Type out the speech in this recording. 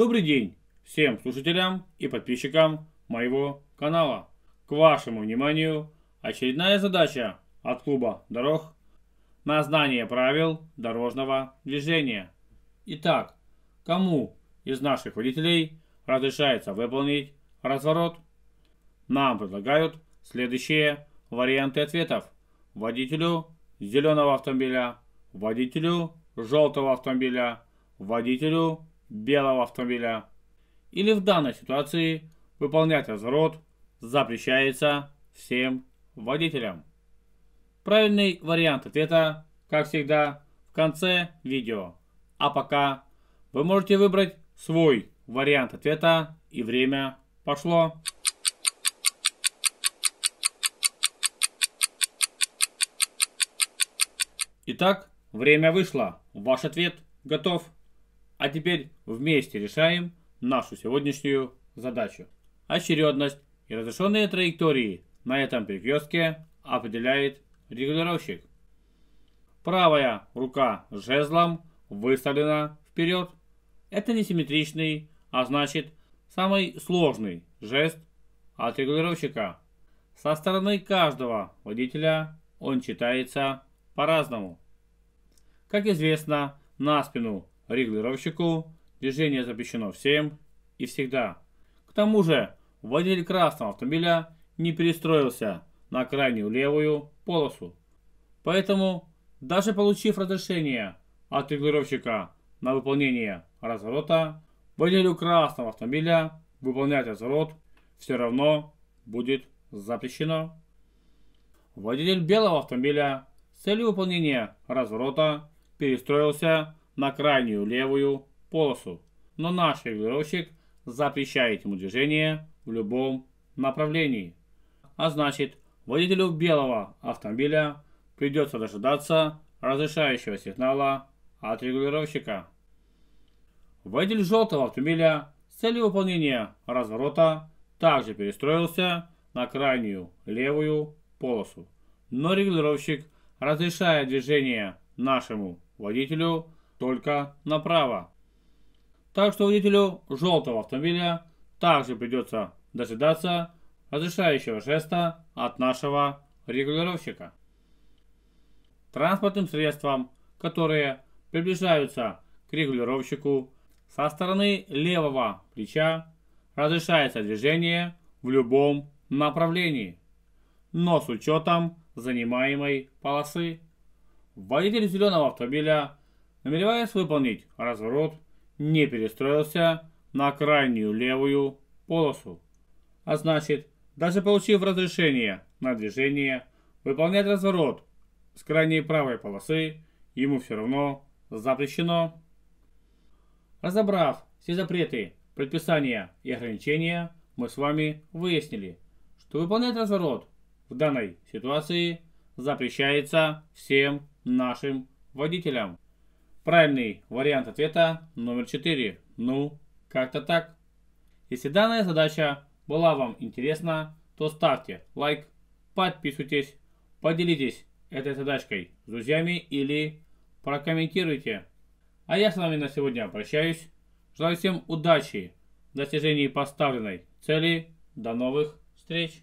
Добрый день всем слушателям и подписчикам моего канала. К вашему вниманию очередная задача от клуба дорог на знание правил дорожного движения. Итак, кому из наших водителей разрешается выполнить разворот? Нам предлагают следующие варианты ответов. Водителю зеленого автомобиля, водителю желтого автомобиля, водителю белого автомобиля. Или в данной ситуации выполнять разворот запрещается всем водителям. Правильный вариант ответа, как всегда, в конце видео. А пока вы можете выбрать свой вариант ответа и время пошло. Итак, время вышло. Ваш ответ готов. А теперь вместе решаем нашу сегодняшнюю задачу. Очередность и разрешенные траектории на этом перекрестке определяет регулировщик. Правая рука жезлом выставлена вперед. Это несимметричный, а значит самый сложный жест от регулировщика. Со стороны каждого водителя он читается по-разному. Как известно, на спину регулировщику, движение запрещено всем и всегда. К тому же водитель красного автомобиля не перестроился на крайнюю левую полосу. Поэтому, даже получив разрешение от регулировщика на выполнение разворота, водителю красного автомобиля выполнять разворот все равно будет запрещено. Водитель белого автомобиля с целью выполнения разворота перестроился на крайнюю левую полосу, но наш регулировщик запрещает ему движение в любом направлении. А значит, водителю белого автомобиля придется дожидаться разрешающего сигнала от регулировщика. Водитель желтого автомобиля с целью выполнения разворота также перестроился на крайнюю левую полосу. Но регулировщик, разрешает движение нашему водителю, только направо. Так что водителю желтого автомобиля также придется дожидаться разрешающего жеста от нашего регулировщика. Транспортным средствам, которые приближаются к регулировщику со стороны левого плеча, разрешается движение в любом направлении, но с учетом занимаемой полосы. Водитель зеленого автомобиля намереваясь выполнить разворот, не перестроился на крайнюю левую полосу. А значит, даже получив разрешение на движение, выполнять разворот с крайней правой полосы ему все равно запрещено. Разобрав все запреты, предписания и ограничения, мы с вами выяснили, что выполнять разворот в данной ситуации запрещается всем нашим водителям. Правильный вариант ответа номер 4. Ну, как-то так. Если данная задача была вам интересна, то ставьте лайк, подписывайтесь, поделитесь этой задачкой с друзьями или прокомментируйте. А я с вами на сегодня прощаюсь. Желаю всем удачи в достижении поставленной цели. До новых встреч!